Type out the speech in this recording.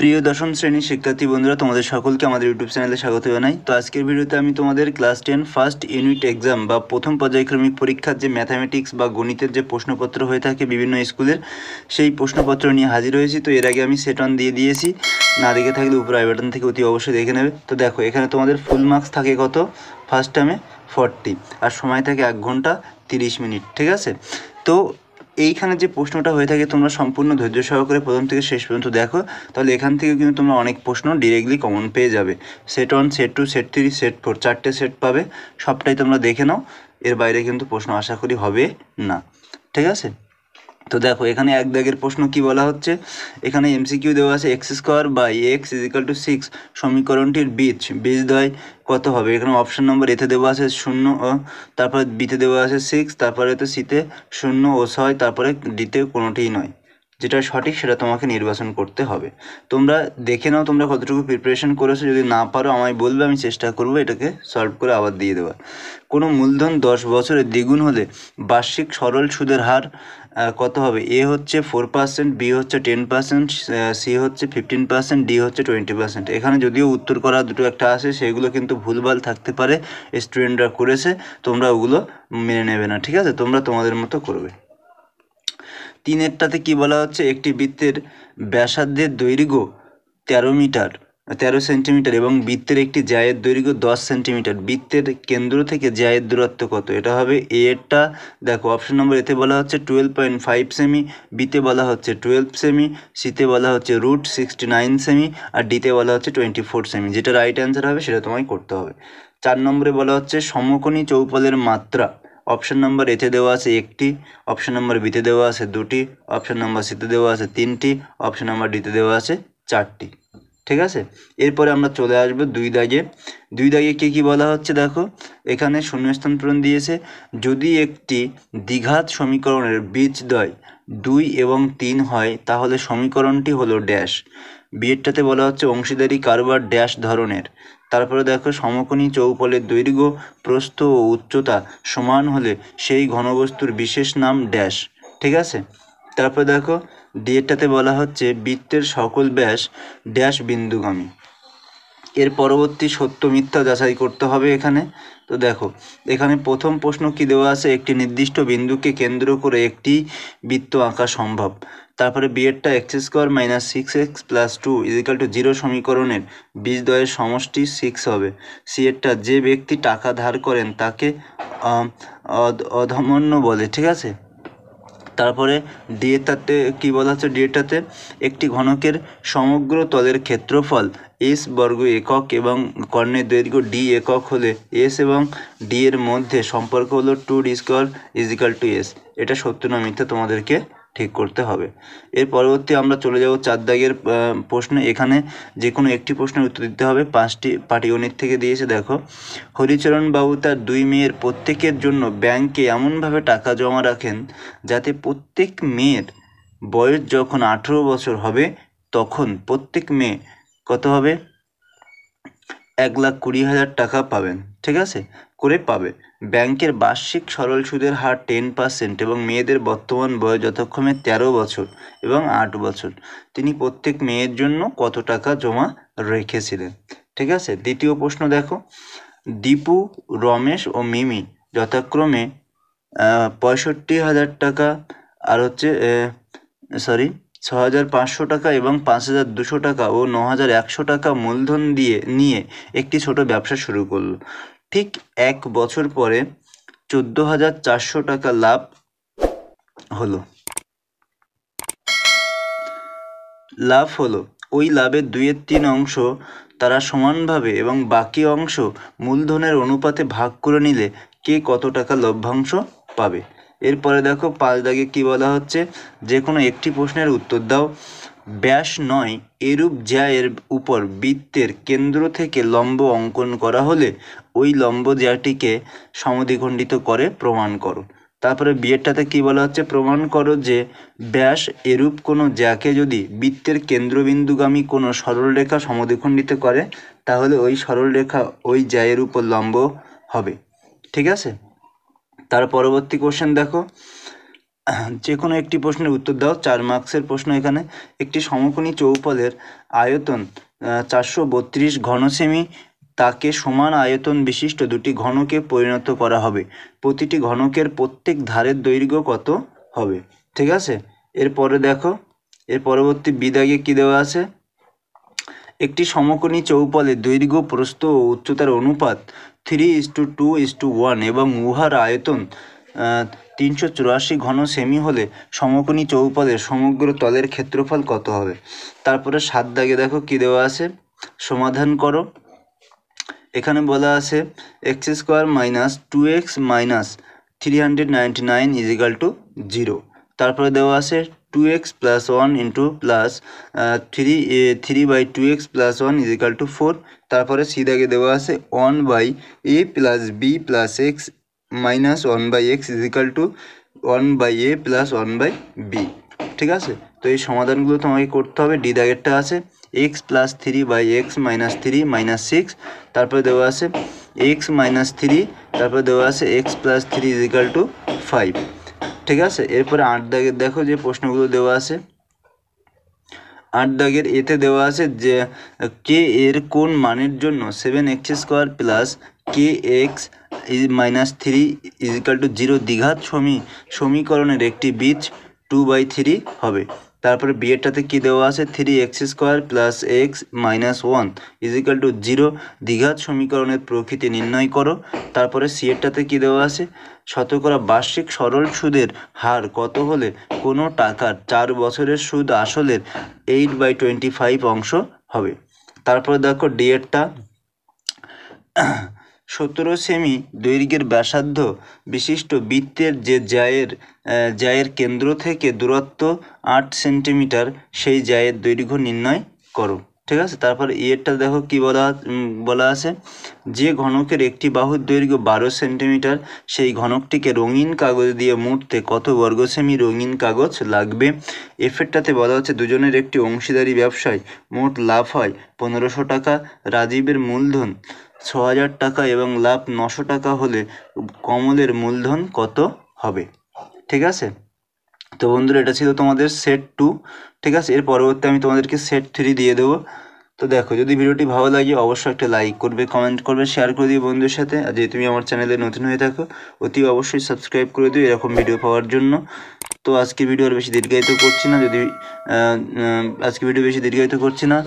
প্রিয় দশম শ্রেণীর শিক্ষার্থী বন্ধুরা তোমাদের সকলকে আমাদের ইউটিউব চ্যানেলে স্বাগত জানাই তো আজকের ভিডিওতে আমি তোমাদের class ten first unit exam বা প্রথম পর্যায়ক্রমিক পরীক্ষার যে ম্যাথামেটিক্স বা গণিতের যে প্রশ্নপত্র হয়ে থাকে বিভিন্ন স্কুলের সেই প্রশ্নপত্র নিয়ে হাজির হয়েছি তো এর আগে আমি সেট অন দিয়ে দিয়েছি না দেখে থাকলে উপর আই বাটন থেকে অতি অবশ্যই দেখে নেবে তো দেখো এখানে তোমাদের ফুল মার্কস থাকে কত ফার্স্ট টার্মে ফর্টি আর সময় থাকে এক ঘন্টা তিরিশ মিনিট ঠিক আছে তো এইখানে যে প্রশ্নটা হয়ে থাকে তোমরা সম্পূর্ণ ধৈর্য সহকারে প্রথম থেকে শেষ পর্যন্ত দেখো তাহলে এখান থেকে কিন্তু তোমরা অনেক প্রশ্ন ডিরেক্টলি কমন পেয়ে যাবে set one set two set three set four চারটে সেট পাবে সবটাই তোমরা দেখে নাও এর বাইরে কিন্তু প্রশ্ন আশা করি হবে না ঠিক আছে তো দেখো এখানে এক দাগের প্রশ্ন কি বলা হচ্ছে এখানে এমসিকিউ দেওয়া আছে x square by x is equal to six সমীকরণটির বীজ বীজ দয় কত হবে এখানে অপশান নম্বর এতে দেওয়া আছে শূন্য ও তারপরে বিতে দেওয়া আছে সিক্স তারপরে তো সিতে শূন্য ও ছয় তারপরে ডিতে কোনোটিই নয় যেটা সঠিক সেটা তোমাকে নির্বাচন করতে হবে তোমরা দেখে নাও তোমরা কতটুকু প্রিপারেশন করেছো যদি না পারো আমায় বলবে আমি চেষ্টা করব এটাকে সলভ করে আবার দিয়ে দেওয়ার কোনো মূলধন দশ বছরে দ্বিগুণ হলে বার্ষিক সরল সুদের হার কত হবে এ হচ্ছে ফোর পার্সেন্ট বি হচ্ছে টেন পার্সেন্ট সি হচ্ছে ফিফটিন পার্সেন্ট ডি হচ্ছে টোয়েন্টি পার্সেন্ট এখানে যদিও উত্তর করা দুটো একটা আসে সেগুলো কিন্তু ভুলভাল থাকতে পারে স্টুডেন্টরা করেছে তোমরা ওগুলো মেনে নেবে না ঠিক আছে তোমরা তোমাদের মতো করবে তিনেরটাতে কি বলা হচ্ছে একটি বৃত্তের ব্যাসার্ধের দৈর্ঘ্য তেরো মিটার তেরো সেন্টিমিটার এবং বৃত্তের একটি জায়ের দৈর্ঘ্য দশ সেন্টিমিটার বৃত্তের কেন্দ্র থেকে জায়ের দূরত্ব কত এটা হবে এ এরটা দেখো অপশন নম্বর এতে বলা হচ্ছে টুয়েলভ পয়েন্ট ফাইভ সেমি বিতে বলা হচ্ছে টুয়েলভ সেমি সিতে বলা হচ্ছে রুট সিক্সটি নাইন সেমি আর ডিতে বলা হচ্ছে টোয়েন্টি ফোর সেমি যেটা রাইট অ্যান্সার হবে সেটা তোমায় করতে হবে চার নম্বরে বলা হচ্ছে সমকোণী চৌপলের মাত্রা অপশন নম্বর এতে দেওয়া আছে একটি অপশন নম্বর বিতে দেওয়া আছে দুটি অপশন নম্বর সিতে দেওয়া আছে তিনটি অপশন নম্বর ডিতে দেওয়া আছে চারটি ঠিক আছে এরপরে আমরা চলে আসবো দুই দাগে দুই দাগে কে কী বলা হচ্ছে দেখো এখানে শূন্যস্থান পূরণ দিয়েছে যদি একটি দ্বিঘাত সমীকরণের বীজ দয় দুই এবং তিন হয় তাহলে সমীকরণটি হলো ড্যাশ বিয়েরটাতে বলা হচ্ছে অংশীদারি কারবার ড্যাশ ধরনের তারপরে দেখো সমকোণী চৌপলের দৈর্ঘ্য প্রস্থ ও উচ্চতা সমান হলে সেই ঘনবস্তুর বিশেষ নাম ড্যাশ ঠিক আছে তারপরে দেখো ডিএটাতে বলা হচ্ছে বৃত্তের সকল ব্যাস ড্যাশ বিন্দুগামী এর পরবর্তী সত্য মিথ্যা যাচাই করতে হবে এখানে তো দেখো এখানে প্রথম প্রশ্ন কি দেওয়া আছে একটি নির্দিষ্ট বিন্দুকে কেন্দ্র করে একটি বৃত্ত আঁকা সম্ভব তারপরে বিয়েরটা x square minus six x plus two is equal to zero সমীকরণের বীজ দয়ের সমষ্টি সিক্স হবে সিএডটা যে ব্যক্তি টাকা ধার করেন তাকে অধমন্য বলে ঠিক আছে তারপরে ডিএটাতে কী বলা হচ্ছে ডিএটাতে একটি ঘনকের সমগ্র তলের ক্ষেত্রফল এস বর্গ একক এবং কর্ণের দৈর্ঘ্য ডি একক হলে এস এবং ডি এর মধ্যে সম্পর্ক হলো two D square is equal to S এটা সত্য না মিথ্যা তোমাদেরকে ঠিক করতে হবে এর পরবর্তী আমরা চলে যাব চার দাগের প্রশ্ন এখানে যে কোনো একটি প্রশ্নের উত্তর দিতে হবে পাঁচটি পাটিগণিত থেকে দিয়েছে দেখো হরিচরণ বাবু তার দুই মেয়ের প্রত্যেকের জন্য ব্যাংকে এমনভাবে টাকা জমা রাখেন যাতে প্রত্যেক মেয়ের বয়স যখন আঠেরো বছর হবে তখন প্রত্যেক মেয়ে কত হবে এক লাখ কুড়ি হাজার টাকা পাবেন ঠিক আছে করে পাবে ব্যাংকের বার্ষিক সরল সুদের হার টেন পার্সেন্ট এবং মেয়েদের বর্তমান বয়স যথাক্রমে তেরো বছর এবং আট বছর তিনি প্রত্যেক মেয়ের জন্য কত টাকা জমা রেখেছিলেন ঠিক আছে দ্বিতীয় প্রশ্ন দেখো দীপু রমেশ ও মিমি যথাক্রমে পঁয়ষট্টি হাজার টাকা আর হচ্ছে সরি ছ হাজার পাঁচশো টাকা এবং পাঁচ হাজার দুশো টাকা ও ন হাজার একশো টাকা মূলধন দিয়ে নিয়ে একটি ছোট ব্যবসা শুরু করল ঠিক এক বছর পরে চোদ্দো হাজার চারশো টাকা লাভ হলো লাভ হলো ওই লাভের দুইয়ের তিন অংশ তারা সমানভাবে এবং বাকি অংশ মূলধনের অনুপাতে ভাগ করে নিলে কে কত টাকা লভ্যাংশ পাবে এরপরে দেখো পাঁচ দাগে কি বলা হচ্ছে যে কোনো একটি প্রশ্নের উত্তর দাও ব্যাস নয় এরূপ জ্যায়ের উপর বৃত্তের কেন্দ্র থেকে লম্ব অঙ্কন করা হলে ওই লম্ব জ্যাটিকে সমধিখণ্ডিত করে প্রমাণ করো তারপরে বিয়েরটাতে কি বলা হচ্ছে প্রমাণ করো যে ব্যাস এরূপ কোনো জ্যাকে যদি বৃত্তের কেন্দ্রবিন্দুগামী কোনো সরলরেখা সমধিখণ্ডিত করে তাহলে ওই সরলরেখা ওই জ্যায়ের উপর লম্ব হবে ঠিক আছে তার পরবর্তী কোশ্চেন দেখো যে কোনো একটি প্রশ্নের উত্তর দাও চার মার্কসের প্রশ্ন এখানে একটি সমকোণী চৌপদের আয়তন চারশো বত্রিশ ঘনসেমি তাকে সমান আয়তন বিশিষ্ট দুটি ঘনকে পরিণত করা হবে প্রতিটি ঘনকের প্রত্যেক ধারের দৈর্ঘ্য কত হবে ঠিক আছে এরপরে দেখো এর পরবর্তী বিদাগে কী দেওয়া আছে একটি সমকোণী চৌপালের দৈর্ঘ্য প্রস্থ ও উচ্চতার অনুপাত three is to two is to one এবং উহার আয়তন তিনশো চুরাশি ঘন সেমি হলে সমকোণী চৌপালের সমগ্র তলের ক্ষেত্রফল কত হবে তারপরে সাত দাগে দেখো কী দেওয়া আছে সমাধান করো এখানে বলা আছে x square minus two x minus three hundred ninety nine is equal to zero তারপরে দেওয়া আছে two x plus one into plus three three by two x plus one is equal to four তারপরে সিদাকে দেওয়া আছে one by A plus B plus x minus one by x is equal to one by A plus one by B ঠিক আছে তো এই সমাধানগুলো তোমাকে করতে হবে ডি দাগেরটা আছে x plus three by x minus three minus six তারপরে দেওয়া আছে এক্স মাইনাস থ্রি তারপরে দেওয়া আছে x plus three is equal to five ঠিক আছে এরপরে আট দাগের দেখো যে প্রশ্নগুলো দেওয়া আছে আট দাগের এতে দেওয়া আছে যে কে এর কোন মানের জন্য seven x square plus K x minus three is equal to zero দীঘাত সমী সমীকরণের একটি বীজ টু বাই থ্রি হবে তারপরে বিয়েরটাতে কী দেওয়া আছে three x square plus x minus one is equal to zero দীঘাত সমীকরণের প্রকৃতি নির্ণয় করো তারপরে সিয়েরটাতে কী দেওয়া আছে শতকরা বার্ষিক সরল সুদের হার কত হলে কোনো টাকার চার বছরের সুদ আসলের এইট বাই টোয়েন্টি ফাইভ অংশ হবে তারপর দেখো ডিএটটা সতেরো সেমি দৈর্ঘ্যের ব্যাসার্ধ বিশিষ্ট বৃত্তের যে জায়ের জায়ের কেন্দ্র থেকে দূরত্ব আট সেন্টিমিটার সেই জায়ের দৈর্ঘ্য নির্ণয় করো ঠিক আছে তারপর এরটা দেখো কি বলা বলা আছে যে ঘনকের একটি বাহুর দৈর্ঘ্য বারো সেন্টিমিটার সেই ঘনকটিকে রঙিন কাগজ দিয়ে মুড়তে কত বর্গ সেমি রঙিন কাগজ লাগবে এফেরটাতে বলা হচ্ছে দুজনের একটি অংশীদারি ব্যবসায় মোট লাভ হয় পনেরোশো টাকা রাজীবের মূলধন ছ হাজার টাকা এবং লাভ নশো টাকা হলে কমলের মূলধন কত হবে ঠিক আছে তো বন্ধুরা এটা ছিল তোমাদের সেট টু ঠিক আছে এর পরবর্তী আমি তোমাদেরকে সেট থ্রি দিয়ে দেবো তো দেখো যদি ভিডিওটি ভালো লাগে অবশ্যই একটা লাইক করবে কমেন্ট করবে শেয়ার করে দিও বন্ধুদের সাথে আর যে তুমি আমার চ্যানেলে নতুন হয়ে থাকো অতি অবশ্যই সাবস্ক্রাইব করে দিও এরকম ভিডিও পাওয়ার জন্য তো আজকে ভিডিও আর বেশি দীর্ঘায়িত করছি না যদি আজকে ভিডিও বেশি দীর্ঘায়িত করছি না